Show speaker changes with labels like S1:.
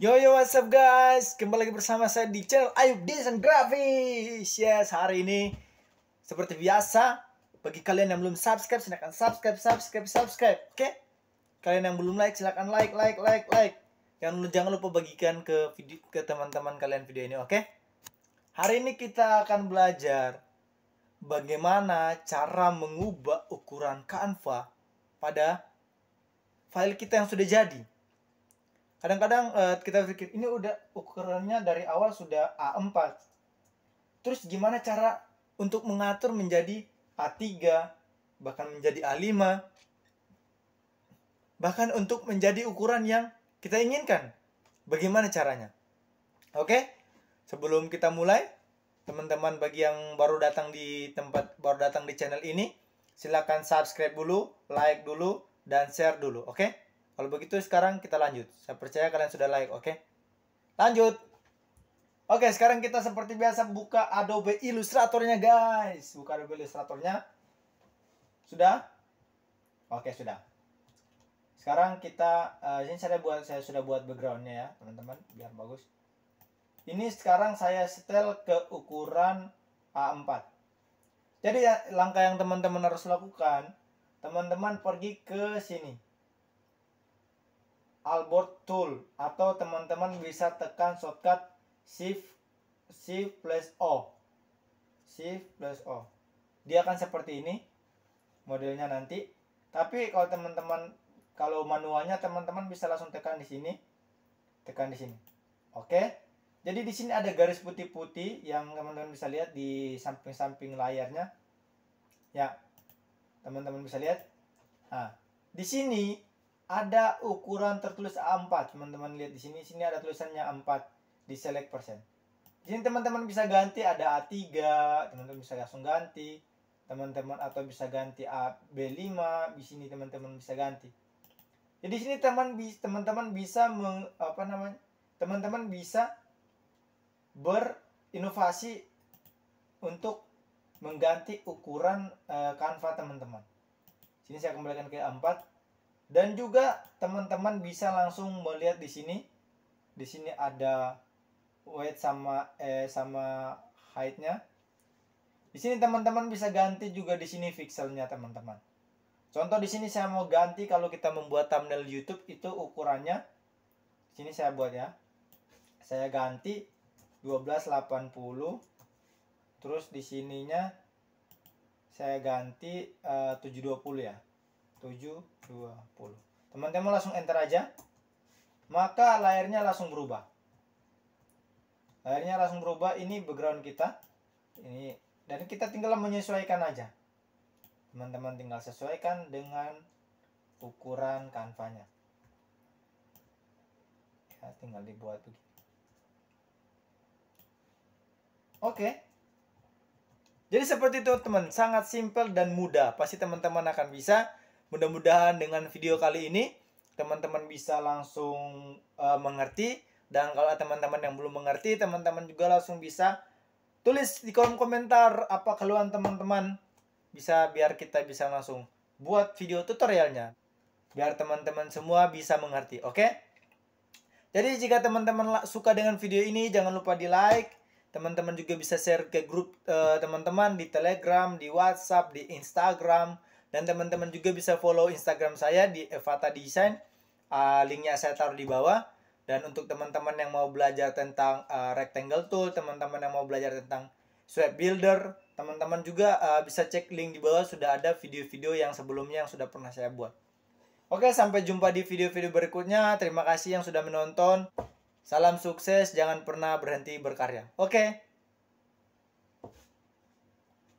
S1: Yo yo what's up guys, kembali lagi bersama saya di channel Ayub Desain Grafis Yes, hari ini seperti biasa Bagi kalian yang belum subscribe, silahkan subscribe, subscribe, subscribe Oke? Okay? Kalian yang belum like, silahkan like, like, like, like Jangan, jangan lupa bagikan ke video ke teman-teman kalian video ini, oke? Okay? Hari ini kita akan belajar Bagaimana cara mengubah ukuran kanva pada file kita yang sudah jadi kadang-kadang uh, kita berpikir ini udah ukurannya dari awal sudah A4 terus gimana cara untuk mengatur menjadi A3 bahkan menjadi A5 bahkan untuk menjadi ukuran yang kita inginkan bagaimana caranya oke sebelum kita mulai teman-teman bagi yang baru datang di tempat baru datang di channel ini silahkan subscribe dulu like dulu dan share dulu oke kalau begitu sekarang kita lanjut. Saya percaya kalian sudah like, oke? Okay? Lanjut. Oke, okay, sekarang kita seperti biasa buka Adobe Illustratornya, guys. Buka Adobe Illustratornya. Sudah? Oke, okay, sudah. Sekarang kita uh, ini saya buat saya sudah buat backgroundnya ya, teman-teman, biar bagus. Ini sekarang saya setel ke ukuran A4. Jadi ya, langkah yang teman-teman harus lakukan, teman-teman pergi ke sini Albert tool atau teman-teman bisa tekan shortcut shift shift plus O shift plus O dia akan seperti ini modelnya nanti tapi kalau teman-teman kalau manualnya teman-teman bisa langsung tekan di sini tekan di sini oke jadi di sini ada garis putih-putih yang teman-teman bisa lihat di samping-samping layarnya ya teman-teman bisa lihat nah di sini ada ukuran tertulis A4 teman-teman lihat di sini sini ada tulisannya A4 di select persen di teman-teman bisa ganti ada A3 teman-teman bisa langsung ganti teman-teman atau bisa ganti A B5 di sini teman-teman bisa ganti jadi sini teman teman-teman bisa meng, apa namanya teman-teman bisa berinovasi untuk mengganti ukuran uh, teman-teman sini saya kembalikan ke A4 dan juga teman-teman bisa langsung melihat di sini. Di sini ada weight sama eh sama height-nya. Di sini teman-teman bisa ganti juga di sini pixelnya teman-teman. Contoh di sini saya mau ganti kalau kita membuat thumbnail YouTube itu ukurannya di sini saya buat ya. Saya ganti 1280 terus di sininya saya ganti eh, uh, 720 ya. 720. Teman-teman langsung enter aja. Maka layarnya langsung berubah. Layarnya langsung berubah. Ini background kita. Ini dan kita tinggal menyesuaikan aja. Teman-teman tinggal sesuaikan dengan ukuran kanvanya. Ya, tinggal dibuat begini. Oke. Jadi seperti itu teman, sangat simpel dan mudah. Pasti teman-teman akan bisa mudah-mudahan dengan video kali ini teman-teman bisa langsung uh, mengerti dan kalau teman-teman yang belum mengerti teman-teman juga langsung bisa tulis di kolom komentar apa keluhan teman-teman bisa biar kita bisa langsung buat video tutorialnya biar teman-teman semua bisa mengerti oke okay? jadi jika teman-teman suka dengan video ini jangan lupa di like teman-teman juga bisa share ke grup eh, teman-teman uh, teman -teman, di telegram di whatsapp di instagram dan teman-teman juga bisa follow Instagram saya di Evata Design. Uh, linknya saya taruh di bawah. Dan untuk teman-teman yang mau belajar tentang uh, rectangle tool, teman-teman yang mau belajar tentang sweep builder, teman-teman juga uh, bisa cek link di bawah sudah ada video-video yang sebelumnya yang sudah pernah saya buat. Oke, sampai jumpa di video-video berikutnya. Terima kasih yang sudah menonton. Salam sukses, jangan pernah berhenti berkarya. Oke.